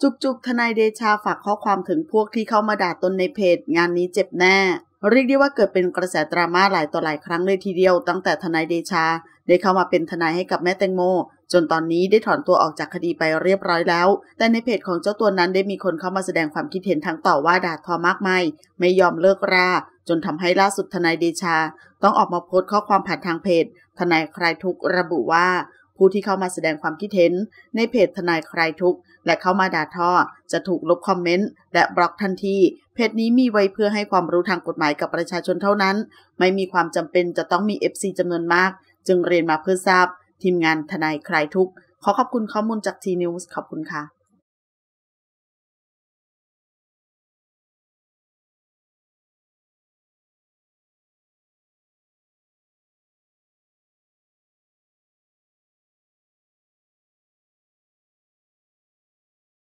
จุกจุกทนายเดชาฝากข้อความถึงพวกที่เข้ามาด่าตนในเพจงานนี้เจ็บแน่เรียกได้ว่าเกิดเป็นกระแสดราม่าหลายต่อหลายครั้งเลยทีเดียวตั้งแต่ทนายเดชา ได้เข้ามาเป็นทนายให้กับแม่แตงโม จนตอนนี้ได้ถอนตัวออกจากคดีไปเรียบร้อยแล้ว แต่ในเพจของเจ้าตัวนั้นได้มีคนเข้ามาแสดงความคิดเห็นทั้งต่อว่าด่าทอมากมายไม่ยอมเลิกราจนทำให้ล่าสุดทนายเดชา ต้องออกมาโพสต์ข้อความผ่านทางเพจทนายใครทุกระบุว่าผู้ที่เข้ามาแสดงความคิดเห็นในเพจทนายใครทุกข์และเข้ามาด่าทอ จะถูกลบคอมเมนต์ และบล็อกทันที เพจนี้มีไว้เพื่อให้ความรู้ทางกฎหมายกับประชาชนเท่านั้น ไม่มีความจำเป็นจะต้องมี FC จำนวนมาก จึงเรียนมาเพื่อทราบ ทีมงานทนายใครทุกข์ขอขอบคุณข้อมูลจากทีนิวส์ขอบคุณค่ะ